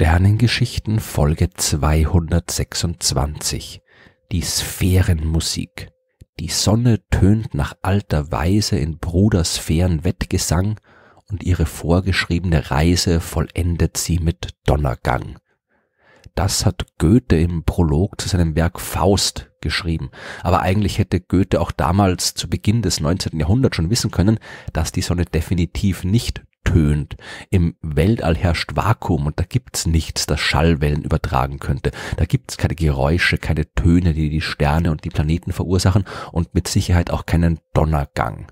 Sternengeschichten Folge 226. Die Sphärenmusik. Die Sonne tönt nach alter Weise in Brudersphären Wettgesang und ihre vorgeschriebene Reise vollendet sie mit Donnergang. Das hat Goethe im Prolog zu seinem Werk Faust geschrieben. Aber eigentlich hätte Goethe auch damals zu Beginn des 19. Jahrhunderts schon wissen können, dass die Sonne definitiv nicht tönt. Im Weltall herrscht Vakuum und da gibt's nichts, das Schallwellen übertragen könnte. Da gibt's keine Geräusche, keine Töne, die die Sterne und die Planeten verursachen und mit Sicherheit auch keinen Donnergang.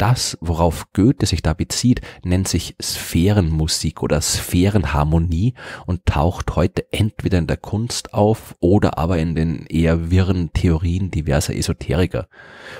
Das, worauf Goethe sich da bezieht, nennt sich Sphärenmusik oder Sphärenharmonie und taucht heute entweder in der Kunst auf oder aber in den eher wirren Theorien diverser Esoteriker.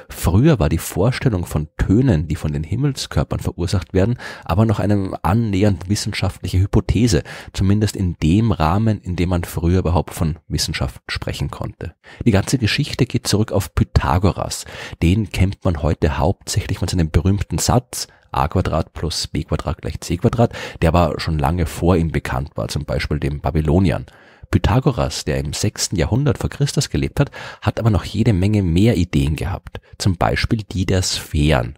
Früher war die Vorstellung von Tönen, die von den Himmelskörpern verursacht werden, aber noch eine annähernd wissenschaftliche Hypothese, zumindest in dem Rahmen, in dem man früher überhaupt von Wissenschaft sprechen konnte. Die ganze Geschichte geht zurück auf Pythagoras. Den kennt man heute hauptsächlich von seinem den berühmten Satz a Quadrat plus b Quadrat gleich c Quadrat, der aber schon lange vor ihm bekannt war, zum Beispiel dem Babylonian. Pythagoras, der im 6. Jahrhundert vor Christus gelebt hat, hat aber noch jede Menge mehr Ideen gehabt, zum Beispiel die der Sphären.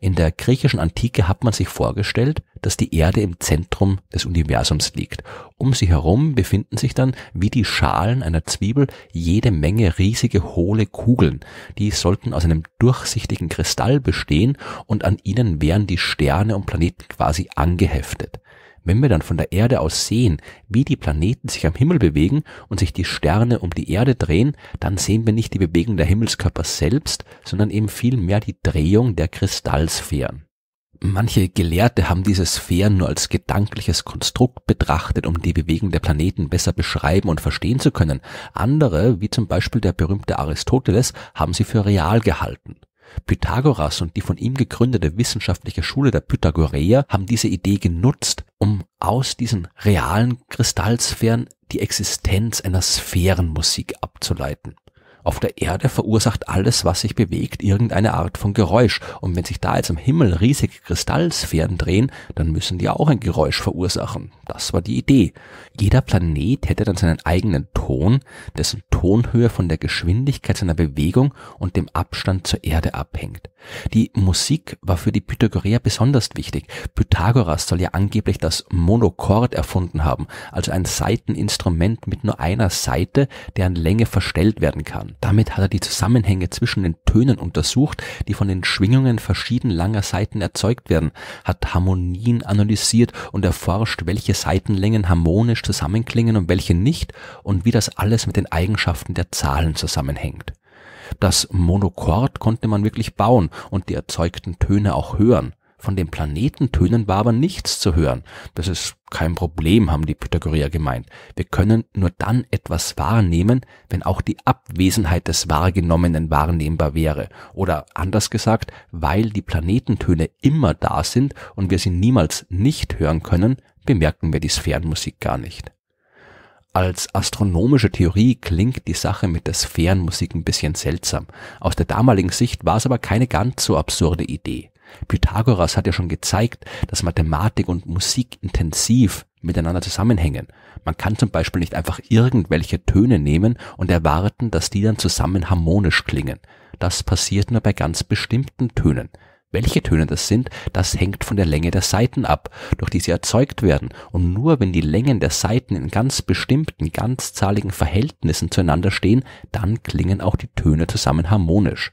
In der griechischen Antike hat man sich vorgestellt, dass die Erde im Zentrum des Universums liegt. Um sie herum befinden sich dann, wie die Schalen einer Zwiebel, jede Menge riesige hohle Kugeln. Die sollten aus einem durchsichtigen Kristall bestehen und an ihnen wären die Sterne und Planeten quasi angeheftet. Wenn wir dann von der Erde aus sehen, wie die Planeten sich am Himmel bewegen und sich die Sterne um die Erde drehen, dann sehen wir nicht die Bewegung der Himmelskörper selbst, sondern eben vielmehr die Drehung der Kristallsphären. Manche Gelehrte haben diese Sphären nur als gedankliches Konstrukt betrachtet, um die Bewegung der Planeten besser beschreiben und verstehen zu können. Andere, wie zum Beispiel der berühmte Aristoteles, haben sie für real gehalten. Pythagoras und die von ihm gegründete wissenschaftliche Schule der Pythagoreer haben diese Idee genutzt, um aus diesen realen Kristallsphären die Existenz einer Sphärenmusik abzuleiten auf der Erde verursacht alles, was sich bewegt, irgendeine Art von Geräusch. Und wenn sich da jetzt am Himmel riesige Kristallsphären drehen, dann müssen die auch ein Geräusch verursachen. Das war die Idee. Jeder Planet hätte dann seinen eigenen Ton, dessen Tonhöhe von der Geschwindigkeit seiner Bewegung und dem Abstand zur Erde abhängt. Die Musik war für die Pythagoreer besonders wichtig. Pythagoras soll ja angeblich das Monochord erfunden haben, also ein Saiteninstrument mit nur einer Seite, deren Länge verstellt werden kann. Damit hat er die Zusammenhänge zwischen den Tönen untersucht, die von den Schwingungen verschieden langer Saiten erzeugt werden, hat Harmonien analysiert und erforscht, welche Saitenlängen harmonisch zusammenklingen und welche nicht und wie das alles mit den Eigenschaften der Zahlen zusammenhängt. Das Monochord konnte man wirklich bauen und die erzeugten Töne auch hören von den Planetentönen war aber nichts zu hören. Das ist kein Problem, haben die Pythagoreer gemeint. Wir können nur dann etwas wahrnehmen, wenn auch die Abwesenheit des Wahrgenommenen wahrnehmbar wäre. Oder anders gesagt, weil die Planetentöne immer da sind und wir sie niemals nicht hören können, bemerken wir die Sphärenmusik gar nicht. Als astronomische Theorie klingt die Sache mit der Sphärenmusik ein bisschen seltsam. Aus der damaligen Sicht war es aber keine ganz so absurde Idee. Pythagoras hat ja schon gezeigt, dass Mathematik und Musik intensiv miteinander zusammenhängen. Man kann zum Beispiel nicht einfach irgendwelche Töne nehmen und erwarten, dass die dann zusammen harmonisch klingen. Das passiert nur bei ganz bestimmten Tönen. Welche Töne das sind, das hängt von der Länge der Saiten ab, durch die sie erzeugt werden. Und nur wenn die Längen der Saiten in ganz bestimmten, ganzzahligen Verhältnissen zueinander stehen, dann klingen auch die Töne zusammen harmonisch.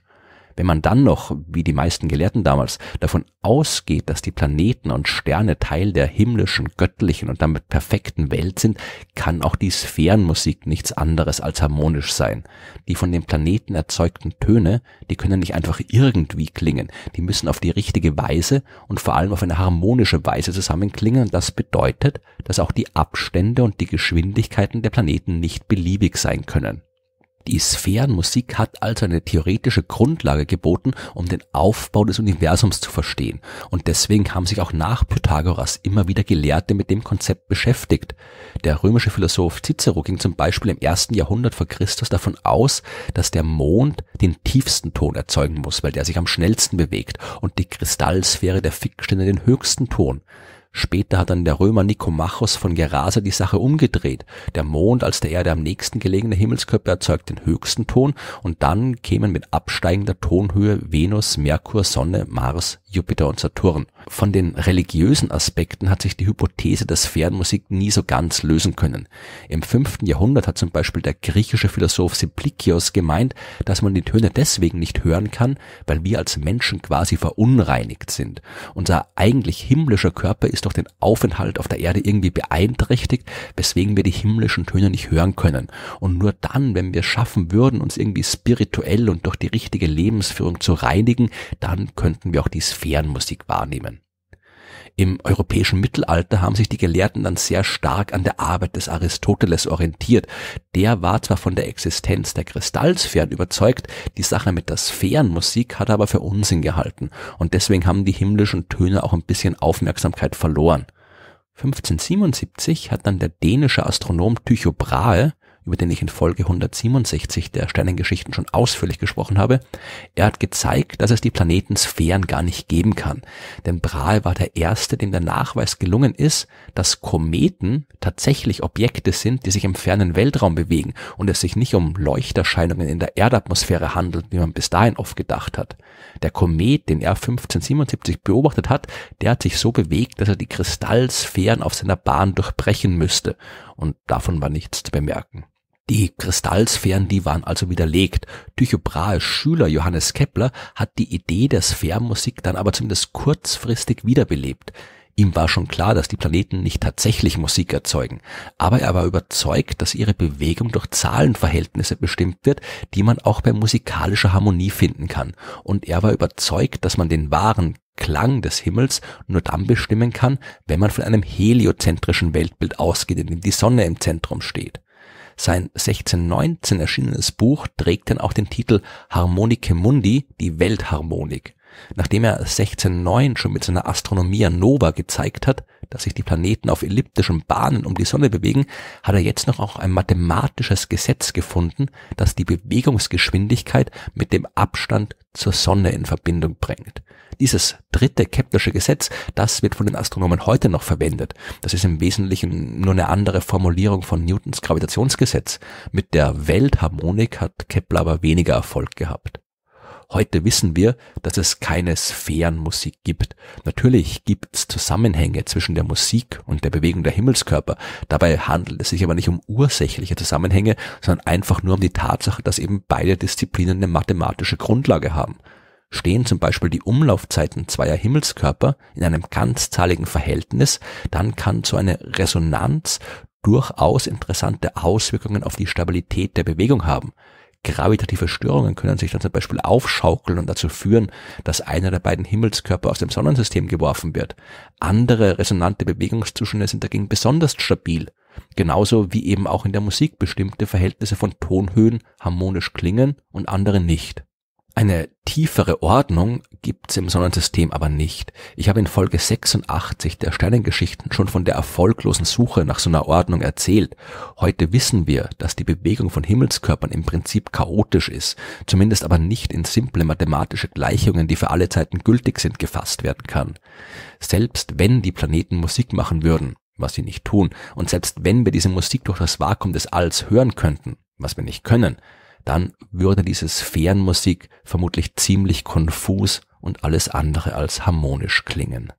Wenn man dann noch, wie die meisten Gelehrten damals, davon ausgeht, dass die Planeten und Sterne Teil der himmlischen, göttlichen und damit perfekten Welt sind, kann auch die Sphärenmusik nichts anderes als harmonisch sein. Die von den Planeten erzeugten Töne, die können nicht einfach irgendwie klingen, die müssen auf die richtige Weise und vor allem auf eine harmonische Weise zusammenklingen. Das bedeutet, dass auch die Abstände und die Geschwindigkeiten der Planeten nicht beliebig sein können. Die Sphärenmusik hat also eine theoretische Grundlage geboten, um den Aufbau des Universums zu verstehen, und deswegen haben sich auch nach Pythagoras immer wieder Gelehrte mit dem Konzept beschäftigt. Der römische Philosoph Cicero ging zum Beispiel im ersten Jahrhundert vor Christus davon aus, dass der Mond den tiefsten Ton erzeugen muss, weil der sich am schnellsten bewegt und die Kristallsphäre der Fickstände den höchsten Ton. Später hat dann der Römer Nikomachos von Gerasa die Sache umgedreht. Der Mond als der Erde am nächsten gelegene Himmelskörper erzeugt den höchsten Ton und dann kämen mit absteigender Tonhöhe Venus, Merkur, Sonne, Mars, Jupiter und Saturn. Von den religiösen Aspekten hat sich die Hypothese der Sphärenmusik nie so ganz lösen können. Im fünften Jahrhundert hat zum Beispiel der griechische Philosoph Simplikios gemeint, dass man die Töne deswegen nicht hören kann, weil wir als Menschen quasi verunreinigt sind. Unser eigentlich himmlischer Körper ist ist durch den Aufenthalt auf der Erde irgendwie beeinträchtigt, weswegen wir die himmlischen Töne nicht hören können. Und nur dann, wenn wir schaffen würden, uns irgendwie spirituell und durch die richtige Lebensführung zu reinigen, dann könnten wir auch die Sphärenmusik wahrnehmen. Im europäischen Mittelalter haben sich die Gelehrten dann sehr stark an der Arbeit des Aristoteles orientiert. Der war zwar von der Existenz der Kristallsphären überzeugt, die Sache mit der Sphärenmusik hat er aber für Unsinn gehalten und deswegen haben die himmlischen Töne auch ein bisschen Aufmerksamkeit verloren. 1577 hat dann der dänische Astronom Tycho Brahe über den ich in Folge 167 der Sternengeschichten schon ausführlich gesprochen habe. Er hat gezeigt, dass es die Planetensphären gar nicht geben kann. Denn Brahe war der erste, dem der Nachweis gelungen ist, dass Kometen tatsächlich Objekte sind, die sich im fernen Weltraum bewegen und es sich nicht um Leuchterscheinungen in der Erdatmosphäre handelt, wie man bis dahin oft gedacht hat. Der Komet, den er 1577 beobachtet hat, der hat sich so bewegt, dass er die Kristallsphären auf seiner Bahn durchbrechen müsste. Und davon war nichts zu bemerken. Die Kristallsphären, die waren also widerlegt. Tycho Brahes Schüler Johannes Kepler hat die Idee der Sphärenmusik dann aber zumindest kurzfristig wiederbelebt. Ihm war schon klar, dass die Planeten nicht tatsächlich Musik erzeugen, aber er war überzeugt, dass ihre Bewegung durch Zahlenverhältnisse bestimmt wird, die man auch bei musikalischer Harmonie finden kann. Und er war überzeugt, dass man den wahren Klang des Himmels nur dann bestimmen kann, wenn man von einem heliozentrischen Weltbild ausgeht, in dem die Sonne im Zentrum steht. Sein 1619 erschienenes Buch trägt dann auch den Titel Harmonike Mundi, die Weltharmonik Nachdem er 1609 schon mit seiner Astronomia Nova gezeigt hat, dass sich die Planeten auf elliptischen Bahnen um die Sonne bewegen, hat er jetzt noch auch ein mathematisches Gesetz gefunden, das die Bewegungsgeschwindigkeit mit dem Abstand zur Sonne in Verbindung bringt. Dieses dritte Keplersche Gesetz, das wird von den Astronomen heute noch verwendet. Das ist im Wesentlichen nur eine andere Formulierung von Newtons Gravitationsgesetz. Mit der Weltharmonik hat Kepler aber weniger Erfolg gehabt. Heute wissen wir, dass es keine Sphärenmusik gibt. Natürlich gibt es Zusammenhänge zwischen der Musik und der Bewegung der Himmelskörper. Dabei handelt es sich aber nicht um ursächliche Zusammenhänge, sondern einfach nur um die Tatsache, dass eben beide Disziplinen eine mathematische Grundlage haben. Stehen zum Beispiel die Umlaufzeiten zweier Himmelskörper in einem ganzzahligen Verhältnis, dann kann so eine Resonanz durchaus interessante Auswirkungen auf die Stabilität der Bewegung haben. Gravitative Störungen können sich dann zum Beispiel aufschaukeln und dazu führen, dass einer der beiden Himmelskörper aus dem Sonnensystem geworfen wird. Andere resonante Bewegungszustände sind dagegen besonders stabil. Genauso wie eben auch in der Musik bestimmte Verhältnisse von Tonhöhen harmonisch klingen und andere nicht. Eine tiefere Ordnung gibt's im Sonnensystem aber nicht. Ich habe in Folge 86 der Sternengeschichten schon von der erfolglosen Suche nach so einer Ordnung erzählt. Heute wissen wir, dass die Bewegung von Himmelskörpern im Prinzip chaotisch ist, zumindest aber nicht in simple mathematische Gleichungen, die für alle Zeiten gültig sind, gefasst werden kann. Selbst wenn die Planeten Musik machen würden, was sie nicht tun, und selbst wenn wir diese Musik durch das Vakuum des Alls hören könnten, was wir nicht können, dann würde diese Sphärenmusik vermutlich ziemlich konfus und alles andere als harmonisch klingen